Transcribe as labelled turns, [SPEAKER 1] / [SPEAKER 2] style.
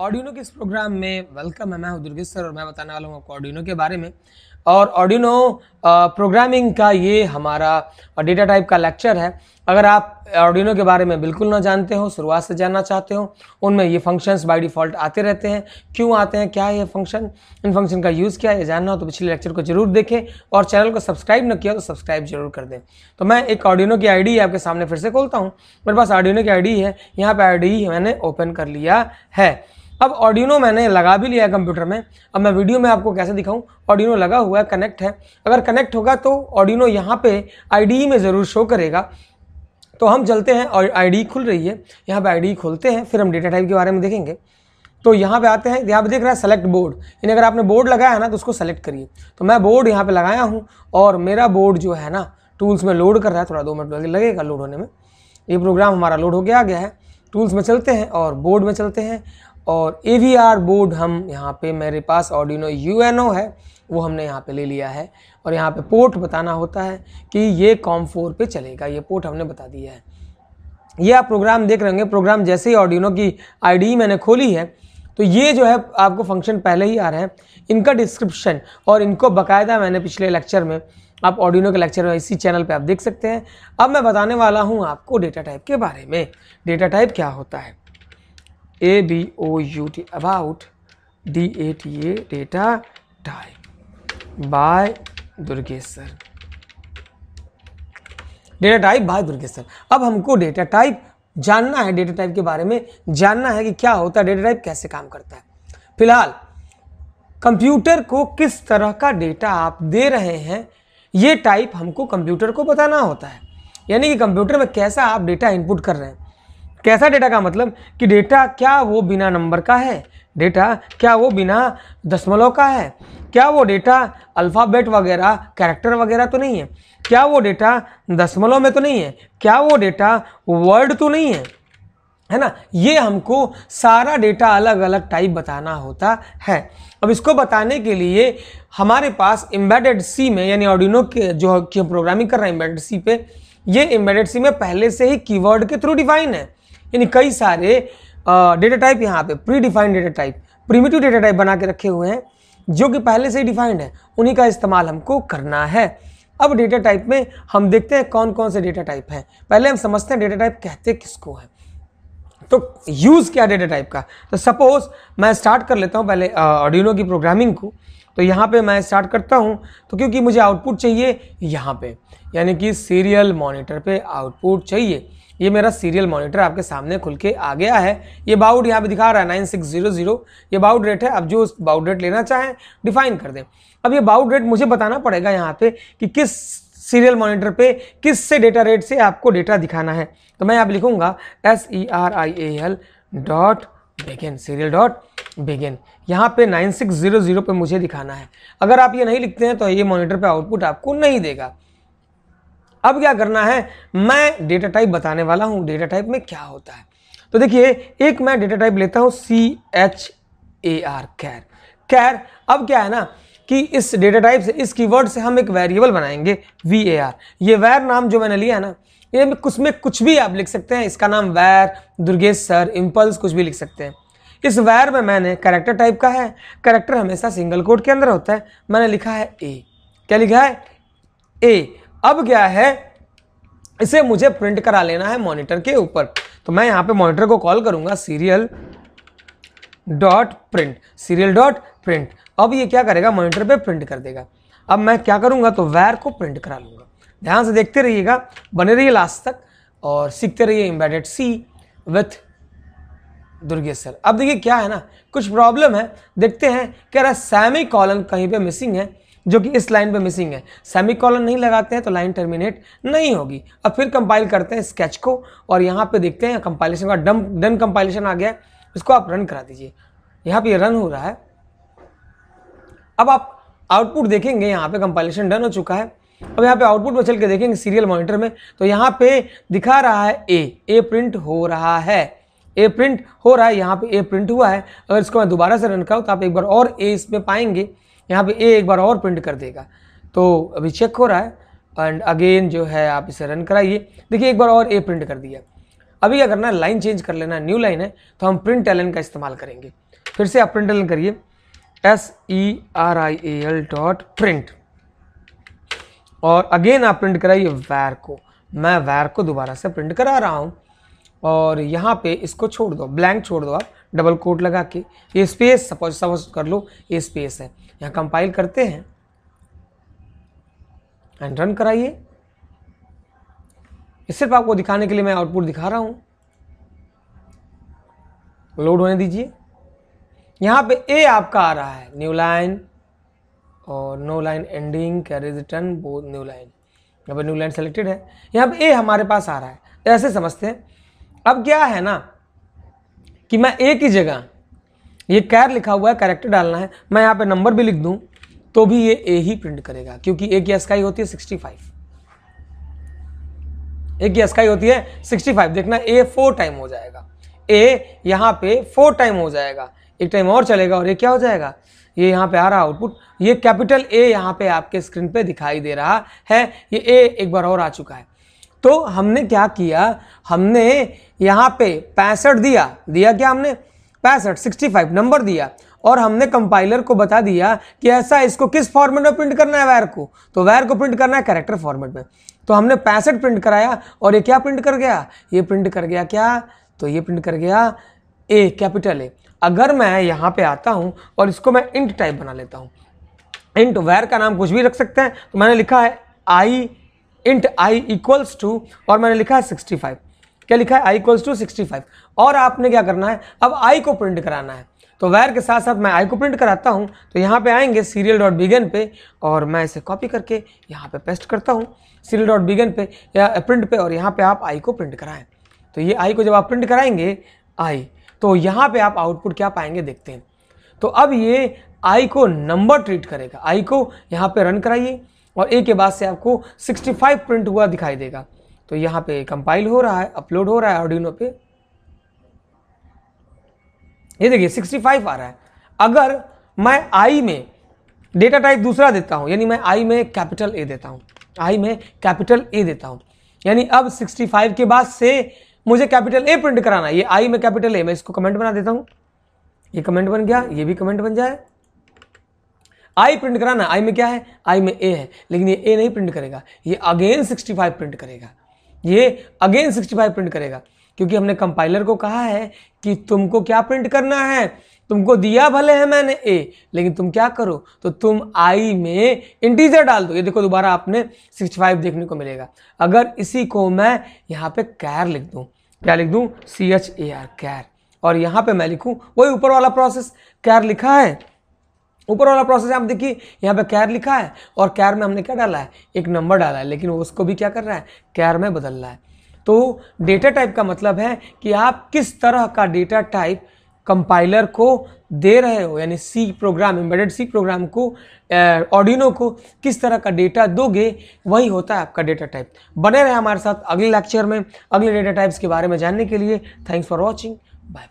[SPEAKER 1] ऑडियोनो के इस प्रोग्राम में वेलकम है मैं दुर्गेश सर और मैं बताने वाला हूँ आपको ऑडियोनो के बारे में और ऑडियोनो प्रोग्रामिंग का ये हमारा डेटा टाइप का लेक्चर है अगर आप ऑडियोनो के बारे में बिल्कुल ना जानते हो शुरुआत से जानना चाहते हो उनमें ये फंक्शंस बाय डिफ़ॉल्ट आते रहते हैं क्यों आते हैं क्या है ये फंक्शन इन फंक्शन का यूज़ क्या है ये जानना हो तो पिछले लेक्चर को जरूर देखें और चैनल को सब्सक्राइब न किया तो सब्सक्राइब जरूर कर दें तो मैं एक ऑडियोनो की आई आपके सामने फिर से खोलता हूँ मेरे पास ऑडियोनो की आई है यहाँ पर आई मैंने ओपन कर लिया है अब ऑडिनो मैंने लगा भी लिया है कंप्यूटर में अब मैं वीडियो में आपको कैसे दिखाऊं ऑडिनो लगा हुआ है कनेक्ट है अगर कनेक्ट होगा तो ऑडिनो यहाँ पे आई में ज़रूर शो करेगा तो हम चलते हैं और आई खुल रही है यहाँ पर आई खोलते हैं फिर हम डेटा टाइप के बारे में देखेंगे तो यहाँ पे आते हैं यहाँ पे देख रहा है सेलेक्ट बोर्ड यानी अगर आपने बोर्ड लगाया है ना तो उसको सेलेक्ट करिए तो मैं बोर्ड यहाँ पे लगाया हूँ और मेरा बोर्ड जो है ना टूल्स में लोड कर रहा है थोड़ा दो मिनट लगेगा लोड होने में ये प्रोग्राम हमारा लोड हो गया आ गया है टूल्स में चलते हैं और बोर्ड में चलते हैं और ए वी आर बोर्ड हम यहाँ पे मेरे पास ऑडिनो यू एन ओ है वो हमने यहाँ पे ले लिया है और यहाँ पे पोर्ट बताना होता है कि ये कॉम फोर पे चलेगा ये पोर्ट हमने बता दिया है ये आप प्रोग्राम देख रहे होंगे प्रोग्राम जैसे ही ऑडिनो की डी e मैंने खोली है तो ये जो है आपको फंक्शन पहले ही आ रहे हैं इनका डिस्क्रिप्शन और इनको बकायदा मैंने पिछले लेक्चर में आप ऑडिनो के लेक्चर में इसी चैनल पे आप देख सकते हैं अब मैं बताने वाला हूँ आपको डेटा टाइप के बारे में डेटा टाइप क्या होता है A B O U T about D A T A data type by Durgeshwar data type by Durgeshwar अब हमको डेटा टाइप जानना है डेटा टाइप के बारे में जानना है कि क्या होता है डेटा टाइप कैसे काम करता है फिलहाल कंप्यूटर को किस तरह का डेटा आप दे रहे हैं ये टाइप हमको कंप्यूटर को बताना होता है यानी कि कंप्यूटर में कैसा आप डेटा इनपुट कर रहे हैं कैसा डेटा का मतलब कि डेटा क्या वो बिना नंबर का है डेटा क्या वो बिना दशमलव का है क्या वो डेटा अल्फ़ाबेट वगैरह कैरेक्टर वगैरह तो नहीं है क्या वो डेटा दशमलव में तो नहीं है क्या वो डेटा वर्ड तो नहीं है है ना ये हमको सारा डेटा अलग अलग टाइप बताना होता है अब इसको बताने के लिए हमारे पास एम्बेडेड सी में यानी ऑडिनो के जो कि हम प्रोग्रामिंग कर रहे हैं एम्बेडेड सी पे ये एम्बेडेड सी में पहले से ही कीवर्ड के थ्रू डिफाइन है यानी कई सारे डेटा टाइप यहाँ पे predefined data type primitive data type बना के रखे हुए हैं जो कि पहले से ही डिफाइंड है उन्हीं का इस्तेमाल हमको करना है अब डेटा टाइप में हम देखते हैं कौन कौन से डेटा टाइप हैं पहले हम समझते हैं डेटा टाइप कहते किसको है तो यूज़ क्या डेटा टाइप का तो सपोज मैं स्टार्ट कर लेता हूँ पहले ऑडियो की प्रोग्रामिंग को तो यहाँ पे मैं स्टार्ट करता हूँ तो क्योंकि मुझे आउटपुट चाहिए यहाँ पे यानी कि सीरियल मॉनिटर पे आउटपुट चाहिए ये मेरा सीरियल मॉनिटर आपके सामने खुल के आ गया है ये बाउड यहाँ पे दिखा रहा है नाइन सिक्स जीरो जीरो ये बाउड रेट है अब जो बाउड रेट लेना चाहें डिफाइन कर दें अब ये बाउड रेट मुझे बताना पड़ेगा यहाँ पे कि किस सीरियल मॉनिटर पे किस से डेटा रेट से आपको डेटा दिखाना है तो मैं आप लिखूंगा S E R I A L dot begin serial dot begin यहाँ पे 9600 e पे मुझे दिखाना है अगर आप ये नहीं लिखते हैं तो ये मॉनिटर पे आउटपुट आपको नहीं देगा अब क्या करना है मैं डेटा टाइप बताने वाला हूँ डेटा टाइप में क्या होता है तो देखिए एक मैं डेटा टाइप लेता हूँ सी एच ए आर कैर कैर अब क्या है ना कि इस डेटा टाइप से इस कीवर्ड से हम एक वेरिएबल बनाएंगे वी ए आर ये वैर नाम जो मैंने लिया है ना ये कुछ में कुछ भी आप लिख सकते हैं इसका नाम वैर दुर्गेश सर इम्पल्स कुछ भी लिख सकते हैं इस वैर में मैंने करेक्टर टाइप का है करेक्टर हमेशा सिंगल कोड के अंदर होता है मैंने लिखा है ए क्या लिखा है ए अब क्या है इसे मुझे प्रिंट करा लेना है मॉनिटर के ऊपर तो मैं यहाँ पे मॉनिटर को कॉल करूँगा serial dot print serial dot print अब ये क्या करेगा मॉनिटर पे प्रिंट कर देगा अब मैं क्या करूँगा तो वैर को प्रिंट करा लूँगा ध्यान से देखते रहिएगा बने रहिए लास्ट तक और सीखते रहिए embedded C with Durgesh sir अब देखिए क्या है ना कुछ प्रॉब्लम है देखते हैं कह रहा है सेमी कॉलन कहीं पे मिसिंग है जो कि इस लाइन पे मिसिंग है कॉलन नहीं लगाते हैं तो लाइन टर्मिनेट नहीं होगी अब फिर कंपाइल करते हैं स्केच को और यहाँ पे देखते हैं कंपाइलेशन का डम डन कंपाइलेशन आ गया है इसको आप रन करा दीजिए यहाँ पे रन हो रहा है अब आप आउटपुट देखेंगे यहाँ पे कंपाइलेशन डन हो चुका है अब यहाँ पे आउटपुट में चल के देखेंगे सीरियल मॉनिटर में तो यहाँ पे दिखा रहा है ए ए प्रिंट हो रहा है ए प्रिंट हो रहा है यहाँ पे ए प्रिंट हुआ है अगर इसको मैं दोबारा से रन कराऊँ तो आप एक बार और ए इसमें पाएंगे यहाँ पे ए एक बार और प्रिंट कर देगा तो अभी चेक हो रहा है एंड अगेन जो है आप इसे रन कराइए देखिए एक बार और ए प्रिंट कर दिया अभी क्या करना है लाइन चेंज कर लेना न्यू लाइन है तो हम प्रिंट एलन का इस्तेमाल करेंगे फिर से आप प्रिंट एलन करिए S E R I A L dot print और अगेन आप प्रिंट कराइए वैर को मैं वैर को दोबारा से प्रिंट करा रहा हूँ और यहाँ पे इसको छोड़ दो ब्लैंक छोड़ दो आप डबल कोट लगा के ये स्पेस सपोज सपोज कर लो ये स्पेस है यहाँ कंपाइल करते हैं एंड रन कराइए सिर्फ आपको दिखाने के लिए मैं आउटपुट दिखा रहा हूँ लोड होने दीजिए यहाँ पे ए आपका आ रहा है न्यू लाइन और no line ending carriage return both new line यहाँ पर न्यू लाइन सेलेक्टेड है यहाँ पे ए हमारे पास आ रहा है तो ऐसे समझते हैं अब क्या है ना कि मैं ए की जगह ये कैर लिखा हुआ है कैरेक्टर डालना है मैं यहाँ पे नंबर भी लिख दूँ तो भी ये ए ही प्रिंट करेगा क्योंकि ए की स्काई होती है सिक्सटी फाइव ए की होती है सिक्सटी फाइव देखना ए फोर टाइम हो जाएगा ए यहाँ पे फोर टाइम हो जाएगा एक टाइम और चलेगा और ये क्या हो जाएगा ये यहाँ पे आ रहा आउटपुट ये कैपिटल ए यहाँ पे आपके स्क्रीन पे दिखाई दे रहा है ये ए एक बार और आ चुका है तो हमने क्या किया हमने यहाँ पे पैंसठ दिया दिया क्या हमने पैंसठ सिक्सटी फाइव नंबर दिया और हमने कंपाइलर को बता दिया कि ऐसा इसको किस फॉर्मेट में प्रिंट करना है वैर को तो वैर को प्रिंट करना है कैरेक्टर फॉर्मेट में तो हमने पैंसठ प्रिंट कराया और ये क्या प्रिंट कर गया ये प्रिंट कर गया क्या तो ये प्रिंट कर गया ए कैपिटल ए अगर मैं यहाँ पे आता हूँ और इसको मैं इंट टाइप बना लेता हूँ इंट वैर का नाम कुछ भी रख सकते हैं तो मैंने लिखा है I int I equals to और मैंने लिखा है सिक्सटी फाइव क्या लिखा है I equals to sixty five और आपने क्या करना है अब आई को प्रिंट कराना है तो वायर के साथ साथ मैं आई को प्रिंट कराता हूँ तो यहाँ पे आएंगे सीरियल डॉट बिगन पे और मैं इसे कॉपी करके यहाँ पे पेस्ट करता हूँ सीरियल डॉट बिगन पे या प्रिंट पे और यहाँ पे आप आई को प्रिंट कराएं तो ये आई को जब आप प्रिंट कराएंगे आई तो यहाँ पे आप आउटपुट क्या पाएंगे देखते हैं तो अब ये आई को नंबर ट्रीट करेगा आई को यहाँ पे रन कराइए और ए के बाद से आपको 65 प्रिंट हुआ दिखाई देगा तो यहाँ पे कंपाइल हो रहा है अपलोड हो रहा है ऑडियो पे ये देखिए 65 आ रहा है अगर मैं आई में डेटा टाइप दूसरा देता हूँ यानी मैं आई में कैपिटल ए देता हूँ आई में कैपिटल ए देता हूँ यानी अब 65 के बाद से मुझे कैपिटल ए प्रिंट कराना है ये आई में कैपिटल ए मैं इसको कमेंट बना देता हूँ ये कमेंट बन गया ये भी कमेंट बन जाए आई प्रिंट कराना आई में क्या है आई में ए है लेकिन ये ए नहीं प्रिंट करेगा ये अगेन 65 प्रिंट करेगा ये अगेन 65 प्रिंट करेगा क्योंकि हमने कंपाइलर को कहा है कि तुमको क्या प्रिंट करना है तुमको दिया भले है मैंने ए लेकिन तुम क्या करो तो तुम आई में इंटीजर डाल दो ये देखो दोबारा आपने 65 देखने को मिलेगा अगर इसी को मैं यहाँ पे कैर लिख दूँ क्या लिख दूँ सी एच ए आर कैर और यहाँ पे मैं लिखूँ वही ऊपर वाला प्रोसेस कैर लिखा है ऊपर वाला प्रोसेस आप देखिए यहाँ पे कैर लिखा है और कैर में हमने क्या डाला है एक नंबर डाला है लेकिन उसको भी क्या कर रहा है कैर में बदल रहा है तो डेटा टाइप का मतलब है कि आप किस तरह का डेटा टाइप कंपाइलर को दे रहे हो यानी C program embedded C program को ऑडिनो को किस तरह का डेटा दोगे वही होता है आपका डेटा टाइप बने रहे हमारे साथ अगले लेक्चर में अगले डेटा टाइप्स के बारे में जानने के लिए thanks for watching bye bye